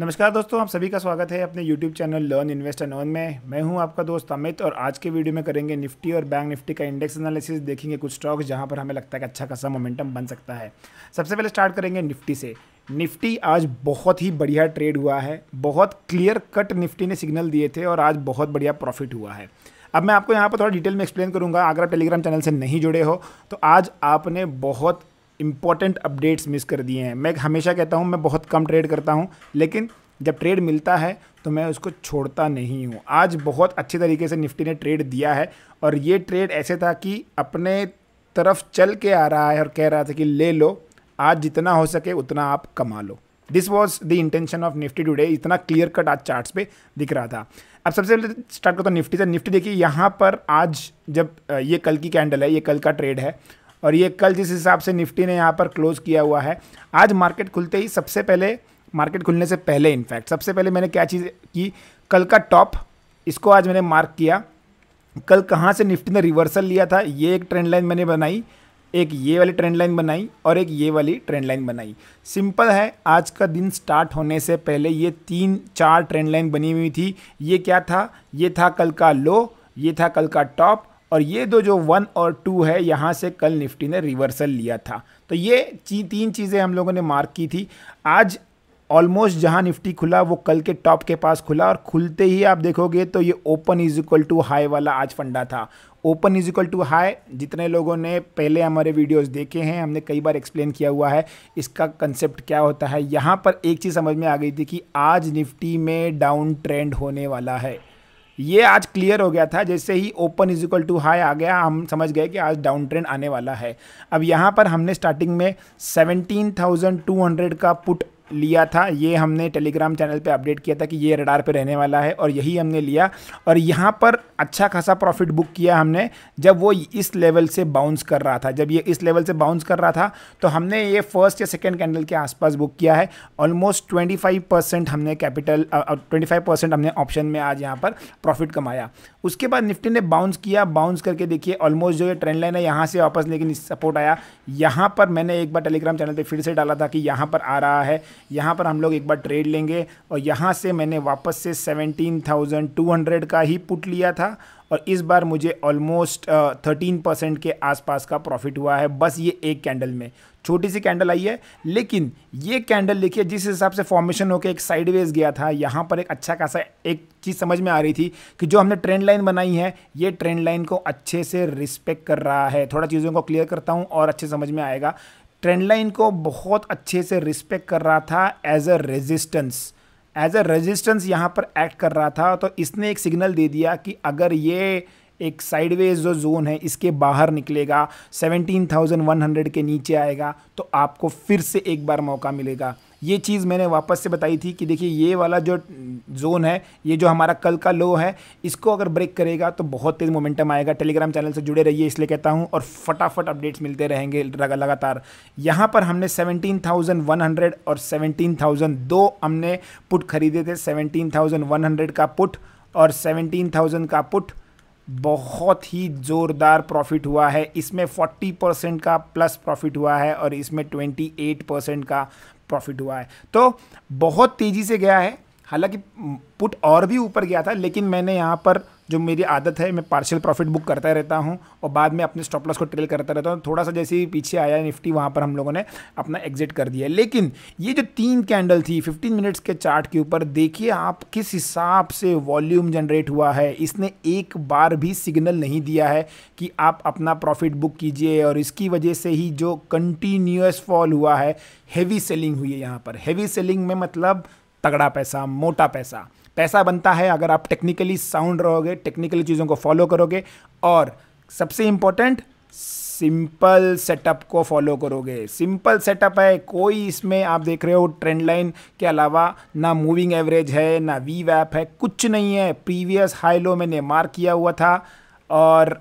नमस्कार दोस्तों आप सभी का स्वागत है अपने YouTube channel learn invest and earn में मैं हूं आपका दोस्त अमित और आज के वीडियो में करेंगे निफ्टी और बैंक निफ्टी का इंडेक्स एनालिसिस देखेंगे कुछ स्टॉक्स जहां पर हमें लगता है कि अच्छा खासा मोमेंटम बन सकता है सबसे पहले स्टार्ट करेंगे निफ्टी से निफ्टी आज बहुत ही बढ़िया ट्रेड हुआ है बहुत क्लियर कट निफ्टी ने सिग्नल दिए थे और आज बहुत बढ़िया प्रॉफिट हुआ है अब मैं आपको यहाँ पर थोड़ा डिटेल में एक्सप्लेन करूँगा अगर आप टेलीग्राम चैनल से नहीं जुड़े हो तो आज आपने बहुत इंपॉर्टेंट अपडेट्स मिस कर दिए हैं मैं हमेशा कहता हूँ मैं बहुत कम ट्रेड करता हूँ लेकिन जब ट्रेड मिलता है तो मैं उसको छोड़ता नहीं हूँ आज बहुत अच्छे तरीके से निफ्टी ने ट्रेड दिया है और ये ट्रेड ऐसे था कि अपने तरफ चल के आ रहा है और कह रहा था कि ले लो आज जितना हो सके उतना आप कमा लो this was the intention of Nifty today इतना क्लियर कट आज चार्ट्स पे दिख रहा था अब सबसे पहले स्टार्ट करता हूँ निफ्टी से निफ्टी देखिए यहाँ पर आज जब ये कल की कैंडल है ये कल का ट्रेड है और ये कल जिस हिसाब से निफ्टी ने यहाँ पर क्लोज किया हुआ है आज मार्केट खुलते ही सबसे पहले मार्केट खुलने से पहले इनफैक्ट सबसे पहले मैंने क्या चीज़ की कल का टॉप इसको आज मैंने मार्क किया कल कहाँ से निफ्टी ने रिवर्सल लिया था ये एक ट्रेंड लाइन मैंने बनाई एक ये वाली ट्रेंड लाइन बनाई और एक ये वाली ट्रेंड लाइन बनाई सिंपल है आज का दिन स्टार्ट होने से पहले ये तीन चार ट्रेंड लाइन बनी हुई थी ये क्या था ये था कल का लो ये था कल का टॉप और ये दो जो वन और टू है यहाँ से कल निफ्टी ने रिवर्सल लिया था तो ये ची, तीन चीज़ें हम लोगों ने मार्क की थी आज ऑलमोस्ट जहाँ निफ्टी खुला वो कल के टॉप के पास खुला और खुलते ही आप देखोगे तो ये open is equal to high वाला आज फंडा था open is equal to high जितने लोगों ने पहले हमारे वीडियोस देखे हैं हमने कई बार एक्सप्लेन किया हुआ है इसका कंसेप्ट क्या होता है यहाँ पर एक चीज़ समझ में आ गई थी कि आज निफ्टी में डाउन ट्रेंड होने वाला है ये आज क्लियर हो गया था जैसे ही open is equal to high आ गया हम समझ गए कि आज डाउन ट्रेंड आने वाला है अब यहाँ पर हमने स्टार्टिंग में 17,200 का पुट लिया था ये हमने टेलीग्राम चैनल पे अपडेट किया था कि ये रडार पे रहने वाला है और यही हमने लिया और यहाँ पर अच्छा खासा प्रॉफिट बुक किया हमने जब वो इस लेवल से बाउंस कर रहा था जब ये इस लेवल से बाउंस कर रहा था तो हमने ये फर्स्ट या सेकेंड कैंडल के आसपास बुक किया है ऑलमोस्ट ट्वेंटी फाइव परसेंट हमने कैपिटल ट्वेंटी फाइव परसेंट हमने ऑप्शन में आज यहाँ पर प्रॉफिट कमाया उसके बाद निफ्टी ने बाउंस किया बाउंस करके देखिए ऑलमोस्ट जो ये ट्रेंड लाइन है यहाँ से वापस लेकिन सपोर्ट आया यहाँ पर मैंने एक बार टेलीग्राम चैनल पर फिर से डाला था कि यहाँ पर आ रहा है यहाँ पर हम लोग एक बार ट्रेड लेंगे और यहाँ से मैंने वापस से 17,200 का ही पुट लिया था और इस बार मुझे ऑलमोस्ट थर्टीन परसेंट के आसपास का प्रॉफिट हुआ है बस ये एक कैंडल में छोटी सी कैंडल आई है लेकिन ये कैंडल देखिए जिस हिसाब से फॉर्मेशन होकर एक साइडवेज गया था यहाँ पर एक अच्छा खासा एक चीज़ समझ में आ रही थी कि जो हमने ट्रेंड लाइन बनाई है ये ट्रेंड लाइन को अच्छे से रिस्पेक्ट कर रहा है थोड़ा चीज़ों को क्लियर करता हूँ और अच्छे समझ में आएगा ट्रेंड लाइन को बहुत अच्छे से रिस्पेक्ट कर रहा था as a resistance as a resistance यहाँ पर एक्ट कर रहा था तो इसने एक सिग्नल दे दिया कि अगर ये एक साइडवेज जो जोन है इसके बाहर निकलेगा 17,100 के नीचे आएगा तो आपको फिर से एक बार मौका मिलेगा ये चीज़ मैंने वापस से बताई थी कि देखिए ये वाला जो जोन है ये जो हमारा कल का लो है इसको अगर ब्रेक करेगा तो बहुत तेज़ मोमेंटम आएगा टेलीग्राम चैनल से जुड़े रहिए इसलिए कहता हूँ और फटाफट अपडेट्स मिलते रहेंगे लगातार यहाँ पर हमने 17,100 और थाउजेंड दो हमने पुट खरीदे थे 17,100 का पुट और 17,000 का पुट बहुत ही ज़ोरदार प्रॉफिट हुआ है इसमें 40 परसेंट का प्लस प्रॉफिट हुआ है और इसमें 28 परसेंट का प्रॉफिट हुआ है तो बहुत तेज़ी से गया है हालांकि पुट और भी ऊपर गया था लेकिन मैंने यहाँ पर जो मेरी आदत है मैं पार्शियल प्रॉफिट बुक करता रहता हूँ और बाद में अपने स्टॉप लॉस को ट्रेल करता रहता हूँ थोड़ा सा जैसे ही पीछे आया निफ्टी वहाँ पर हम लोगों ने अपना एग्जिट कर दिया लेकिन ये जो तीन कैंडल थी फिफ्टीन मिनट्स के चार्ट के ऊपर देखिए आप किस हिसाब से वॉल्यूम जनरेट हुआ है इसने एक बार भी सिग्नल नहीं दिया है कि आप अपना प्रॉफिट बुक कीजिए और इसकी वजह से ही जो कंटिन्यूस फॉल हुआ है हैवी सेलिंग हुई है यहाँ पर हैवी सेलिंग में मतलब तगड़ा पैसा मोटा पैसा पैसा बनता है अगर आप टेक्निकली साउंड रहोगे टेक्निकली चीज़ों को फॉलो करोगे और सबसे इम्पोर्टेंट सिंपल सेटअप को फॉलो करोगे सिंपल सेटअप है कोई इसमें आप देख रहे हो ट्रेंड लाइन के अलावा ना मूविंग एवरेज है ना वी वैप है कुछ नहीं है प्रीवियस हाई लो मैंने मार्क किया हुआ था और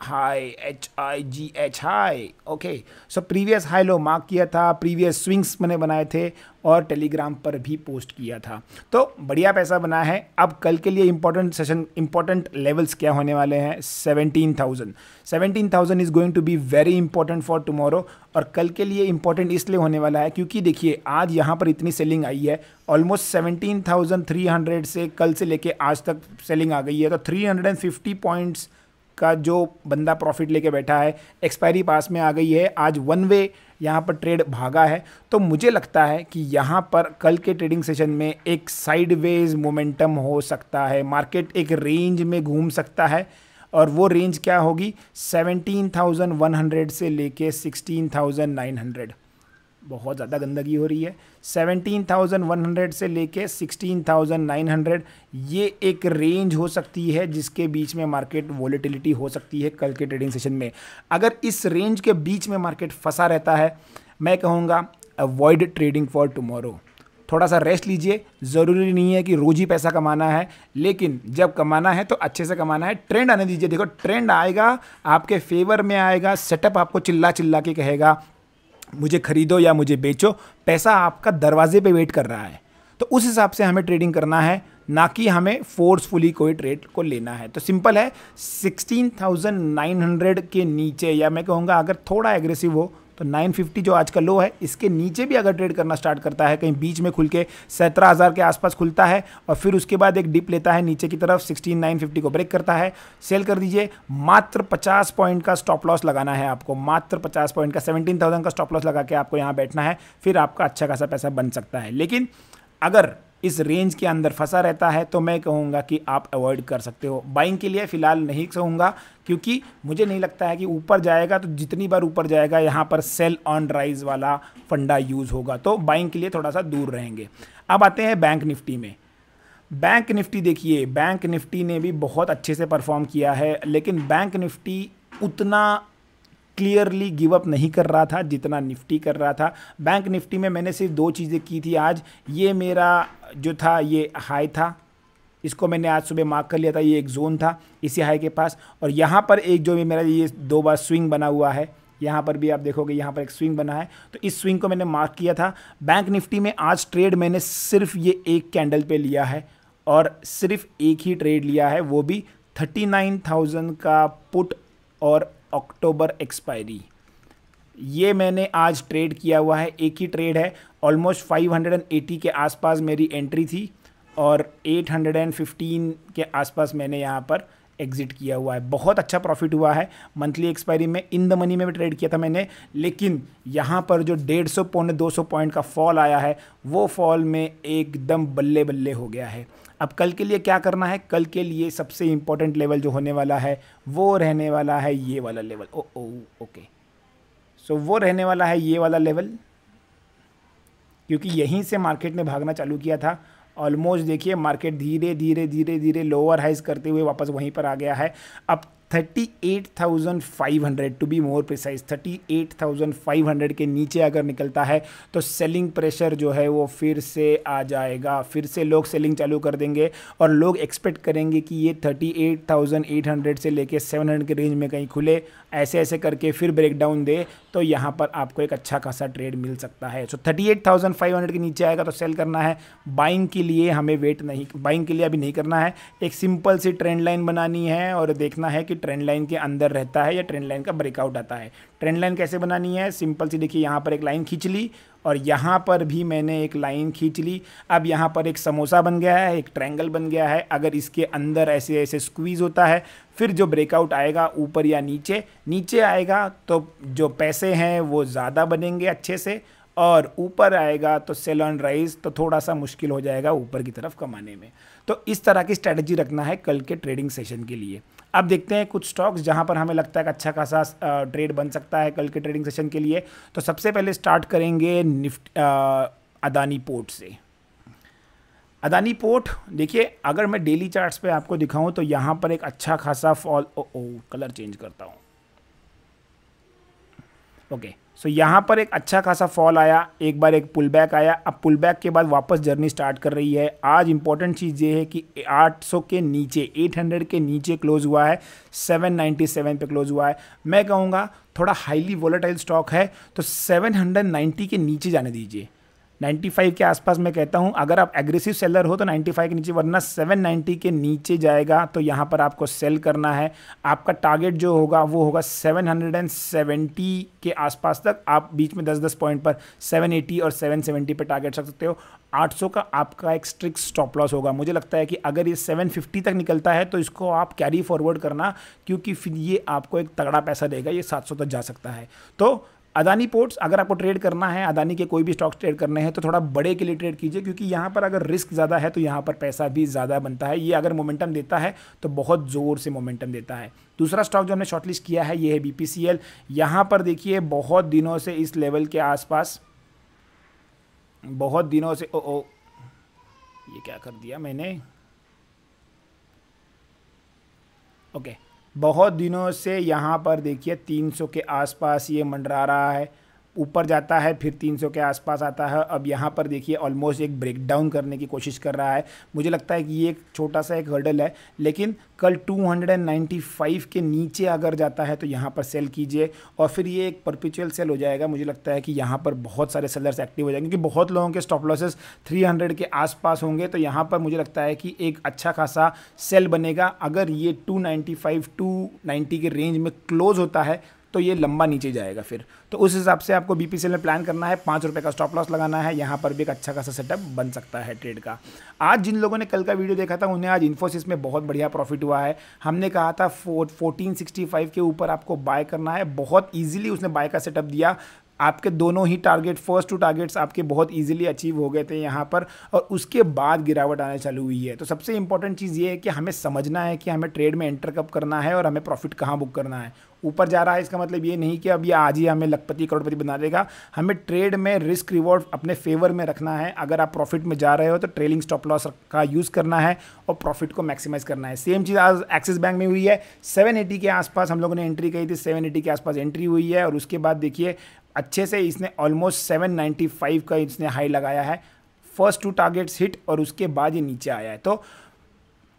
high H I G H high okay so previous high low mark किया था प्रीवियस स्विंग्स मैंने बनाए थे और टेलीग्राम पर भी पोस्ट किया था तो बढ़िया पैसा बना है अब कल के लिए इंपॉर्टेंट सेशन इंपॉर्टेंट लेवल्स क्या होने वाले हैं seventeen thousand seventeen thousand is going to be very important for tomorrow और कल के लिए इंपॉर्टेंट इसलिए होने वाला है क्योंकि देखिए आज यहाँ पर इतनी सेलिंग आई है almost seventeen thousand three hundred से कल से लेके आज तक सेलिंग आ गई है तो three hundred and fifty points का जो बंदा प्रॉफिट लेके बैठा है एक्सपायरी पास में आ गई है आज वन वे यहाँ पर ट्रेड भागा है तो मुझे लगता है कि यहाँ पर कल के ट्रेडिंग सेशन में एक साइडवेज मोमेंटम हो सकता है मार्केट एक रेंज में घूम सकता है और वो रेंज क्या होगी 17,100 से लेके 16,900 बहुत ज़्यादा गंदगी हो रही है 17,100 से लेके 16,900 ये एक रेंज हो सकती है जिसके बीच में मार्केट वॉलीटिलिटी हो सकती है कल के ट्रेडिंग सेशन में अगर इस रेंज के बीच में मार्केट फंसा रहता है मैं कहूँगा अवॉइड ट्रेडिंग फॉर टुमारो थोड़ा सा रेस्ट लीजिए ज़रूरी नहीं है कि रोज़ ही पैसा कमाना है लेकिन जब कमाना है तो अच्छे से कमाना है ट्रेंड आने दीजिए देखो ट्रेंड आएगा आपके फेवर में आएगा सेटअप आपको चिल्ला चिल्ला के कहेगा मुझे खरीदो या मुझे बेचो पैसा आपका दरवाजे पे वेट कर रहा है तो उस हिसाब से हमें ट्रेडिंग करना है ना कि हमें फोर्सफुली कोई ट्रेड को लेना है तो सिंपल है 16,900 के नीचे या मैं कहूँगा अगर थोड़ा एग्रेसिव हो तो 950 जो आज का लो है इसके नीचे भी अगर ट्रेड करना स्टार्ट करता है कहीं बीच में खुल के सत्रह हज़ार के आसपास खुलता है और फिर उसके बाद एक डिप लेता है नीचे की तरफ सिक्सटीन नाइन फिफ्टी को ब्रेक करता है सेल कर दीजिए मात्र पचास पॉइंट का स्टॉप लॉस लगाना है आपको मात्र पचास पॉइंट का सेवेंटीन थाउजेंड का स्टॉप लॉस लगा के आपको यहाँ बैठना है फिर आपका अच्छा खासा पैसा बन सकता है लेकिन अगर इस रेंज के अंदर फंसा रहता है तो मैं कहूँगा कि आप अवॉइड कर सकते हो बाइंग के लिए फ़िलहाल नहीं कहूँगा क्योंकि मुझे नहीं लगता है कि ऊपर जाएगा तो जितनी बार ऊपर जाएगा यहाँ पर सेल ऑन राइज वाला फंडा यूज़ होगा तो बाइंग के लिए थोड़ा सा दूर रहेंगे अब आते हैं बैंक निफ्टी में बैंक निफ्टी देखिए बैंक निफ्टी ने भी बहुत अच्छे से परफॉर्म किया है लेकिन बैंक निफ्टी उतना क्लियरली गिव अप नहीं कर रहा था जितना निफ्टी कर रहा था बैंक निफ्टी में मैंने सिर्फ दो चीज़ें की थी आज ये मेरा जो था ये हाई था इसको मैंने आज सुबह मार्क कर लिया था ये एक जोन था इसी हाई के पास और यहाँ पर एक जो भी मेरा ये दो बार स्विंग बना हुआ है यहाँ पर भी आप देखोगे यहाँ पर एक स्विंग बना है तो इस स्विंग को मैंने मार्क किया था बैंक निफ्टी में आज ट्रेड मैंने सिर्फ ये एक कैंडल पे लिया है और सिर्फ एक ही ट्रेड लिया है वो भी 39,000 का पुट और अक्टूबर एक्सपायरी ये मैंने आज ट्रेड किया हुआ है एक ही ट्रेड है ऑलमोस्ट 580 के आसपास मेरी एंट्री थी और 815 के आसपास मैंने यहाँ पर एग्ज़िट किया हुआ है बहुत अच्छा प्रॉफिट हुआ है मंथली एक्सपायरी में इन द मनी में भी ट्रेड किया था मैंने लेकिन यहाँ पर जो डेढ़ सौ पौने दो सौ पॉइंट का फॉल आया है वो फॉल में एकदम बल्ले बल्ले हो गया है अब कल के लिए क्या करना है कल के लिए सबसे इम्पोर्टेंट लेवल जो होने वाला है वो रहने वाला है ये वाला लेवल ओ ओ ओके सो वो रहने वाला है ये वाला लेवल क्योंकि यहीं से मार्केट ने भागना चालू किया था ऑलमोस्ट देखिए मार्केट धीरे धीरे धीरे धीरे लोअर हाइज करते हुए वापस वहीं पर आ गया है अब 38,500 टू बी मोर प्रिसाइज 38,500 के नीचे अगर निकलता है तो सेलिंग प्रेशर जो है वो फिर से आ जाएगा फिर से लोग सेलिंग चालू कर देंगे और लोग एक्सपेक्ट करेंगे कि ये 38,800 से लेके 700 के रेंज में कहीं खुले ऐसे ऐसे करके फिर ब्रेकडाउन दे तो यहाँ पर आपको एक अच्छा खासा ट्रेड मिल सकता है सो so, 38,500 के नीचे आएगा तो सेल करना है बाइंग के लिए हमें वेट नहीं बाइंग के लिए अभी नहीं करना है एक सिंपल सी ट्रेंड लाइन बनानी है और देखना है कि ट्रेंड लाइन के अंदर रहता है या ट्रेंड लाइन का ब्रेकआउट आता है ट्रेंड लाइन कैसे बनानी है सिंपल सी देखिए यहाँ पर एक लाइन खींच ली और यहाँ पर भी मैंने एक लाइन खींच ली अब यहाँ पर एक समोसा बन गया है एक ट्रैंगल बन गया है अगर इसके अंदर ऐसे ऐसे स्क्वीज़ होता है फिर जो ब्रेकआउट आएगा ऊपर या नीचे नीचे आएगा तो जो पैसे हैं वो ज़्यादा बनेंगे अच्छे से और ऊपर आएगा तो सेल ऑन राइज तो थोड़ा सा मुश्किल हो जाएगा ऊपर की तरफ कमाने में तो इस तरह की स्ट्रैटेजी रखना है कल के ट्रेडिंग सेशन के लिए अब देखते हैं कुछ स्टॉक्स जहाँ पर हमें लगता है कि अच्छा खासा ट्रेड बन सकता है कल के ट्रेडिंग सेशन के लिए तो सबसे पहले स्टार्ट करेंगे निफ्ट अदानी पोर्ट से अदानी पोर्ट देखिए अगर मैं डेली चार्ट्स पे आपको दिखाऊं तो यहाँ पर एक अच्छा खासा फॉल ओ, ओ कलर चेंज करता हूँ ओके okay. सो so, यहाँ पर एक अच्छा खासा फॉल आया एक बार एक पुल बैक आया अब पुल बैक के बाद वापस जर्नी स्टार्ट कर रही है आज इंपॉर्टेंट चीज़ ये है कि 800 के नीचे 800 के नीचे क्लोज हुआ है 797 पे क्लोज हुआ है मैं कहूँगा थोड़ा हाईली वोलेटाइल स्टॉक है तो 790 के नीचे जाने दीजिए 95 के आसपास मैं कहता हूँ अगर आप एग्रेसिव सेलर हो तो 95 के नीचे वरना 790 के नीचे जाएगा तो यहाँ पर आपको सेल करना है आपका टारगेट जो होगा वो होगा 770 के आसपास तक आप बीच में 10-10 पॉइंट पर 780 और 770 पर टारगेट रख सकते हो 800 का आपका एक स्ट्रिक्ट स्टॉप लॉस होगा मुझे लगता है कि अगर ये 750 तक निकलता है तो इसको आप कैरी फॉरवर्ड करना क्योंकि फिर ये आपको एक तगड़ा पैसा देगा ये 700 तक जा सकता है तो अदानी पोर्ट्स अगर आपको ट्रेड करना है अदानी के कोई भी स्टॉक्स ट्रेड करने हैं तो थोड़ा बड़े के लिए ट्रेड कीजिए क्योंकि यहाँ पर अगर रिस्क ज़्यादा है तो यहाँ पर पैसा भी ज़्यादा बनता है ये अगर मोमेंटम देता है तो बहुत ज़ोर से मोमेंटम देता है दूसरा स्टॉक जो हमने शॉर्टलिस्ट किया है ये है बी पी पर देखिए बहुत दिनों से इस लेवल के आसपास बहुत दिनों से ओ ओ ये क्या कर दिया मैंने ओके okay. बहुत दिनों से यहाँ पर देखिए 300 के आसपास ये मंडरा रहा है ऊपर जाता है फिर 300 के आसपास आता है अब यहाँ पर देखिए ऑलमोस्ट एक ब्रेकडाउन करने की कोशिश कर रहा है मुझे लगता है कि ये एक छोटा सा एक हर्डल है लेकिन कल 295 के नीचे अगर जाता है तो यहाँ पर सेल कीजिए और फिर ये एक परपिचुअल सेल हो जाएगा मुझे लगता है कि यहाँ पर बहुत सारे सेलर्स एक्टिव हो जाएंगे क्योंकि बहुत लोगों के स्टॉप लॉसेस 300 के आसपास होंगे तो यहाँ पर मुझे लगता है कि एक अच्छा खासा सेल बनेगा अगर ये 295 290 के रेंज में क्लोज होता है तो ये लंबा नीचे जाएगा फिर तो उस हिसाब से आपको बी में प्लान करना है पाँच रुपये का स्टॉप लॉस लगाना है यहाँ पर भी एक अच्छा खासा सेटअप बन सकता है ट्रेड का आज जिन लोगों ने कल का वीडियो देखा था उन्हें आज इन्फोसिस में बहुत बढ़िया प्रॉफिट हुआ है हमने कहा था फोर्टीन के ऊपर आपको बाय करना है बहुत ईजिली उसने बाय का सेटअप दिया आपके दोनों ही टारगेट फर्स्ट टू टारगेट्स आपके बहुत ईजिली अचीव हो गए थे यहाँ पर और उसके बाद गिरावट आने चालू हुई है तो सबसे इंपॉर्टेंट चीज़ ये है कि हमें समझना है कि हमें ट्रेड में एंटर कब करना है और हमें प्रॉफिट कहाँ बुक करना है ऊपर जा रहा है इसका मतलब ये नहीं कि अब ये आज ही हमें लखपति करोड़पति बना देगा हमें ट्रेड में रिस्क रिवॉर्ड अपने फेवर में रखना है अगर आप प्रॉफिट में जा रहे हो तो ट्रेलिंग स्टॉप लॉस का यूज़ करना है और प्रॉफिट को मैक्सिमाइज करना है सेम चीज़ आज एक्सिस बैंक में हुई है सेवन के आसपास हम लोगों ने एंट्री कही थी सेवन के आसपास एंट्री हुई है और उसके बाद देखिए अच्छे से इसने ऑलमोस्ट 795 का इसने हाई लगाया है फर्स्ट टू टारगेट्स हिट और उसके बाद ये नीचे आया है तो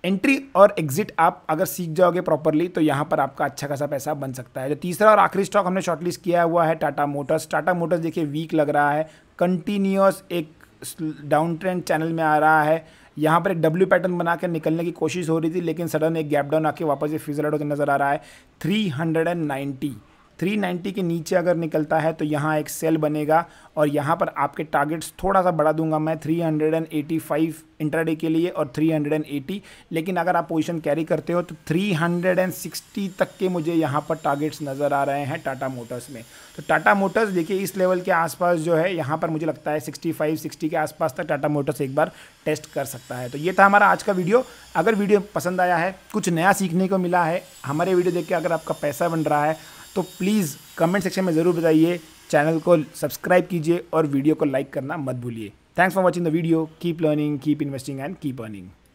एंट्री और एग्जिट आप अगर सीख जाओगे प्रॉपरली तो यहाँ पर आपका अच्छा खासा पैसा बन सकता है जो तीसरा और आखिरी स्टॉक हमने शॉर्टलिस्ट किया हुआ है टाटा मोटर्स टाटा मोटर्स देखिए वीक लग रहा है कंटिन्यूस एक डाउन ट्रेंड चैनल में आ रहा है यहाँ पर एक डब्ल्यू पैटर्न बना कर निकलने की कोशिश हो रही थी लेकिन सडन एक गैप डाउन आके वापस ये फिजल होकर नज़र आ रहा है 390 390 के नीचे अगर निकलता है तो यहाँ एक सेल बनेगा और यहाँ पर आपके टारगेट्स थोड़ा सा बढ़ा दूंगा मैं 385 इंटरडे के लिए और 380 लेकिन अगर आप पोजीशन कैरी करते हो तो 360 तक के मुझे यहाँ पर टारगेट्स नज़र आ रहे हैं टाटा मोटर्स में तो टाटा मोटर्स देखिए इस लेवल के आसपास जो है यहाँ पर मुझे लगता है सिक्सटी फाइव के आसपास तक टाटा मोटर्स एक बार टेस्ट कर सकता है तो ये था हमारा आज का वीडियो अगर वीडियो पसंद आया है कुछ नया सीखने को मिला है हमारे वीडियो देख के अगर आपका पैसा बन रहा है तो प्लीज़ कमेंट सेक्शन में ज़रूर बताइए चैनल को सब्सक्राइब कीजिए और वीडियो को लाइक करना मत भूलिए thanks for watching the video keep learning keep investing and keep earning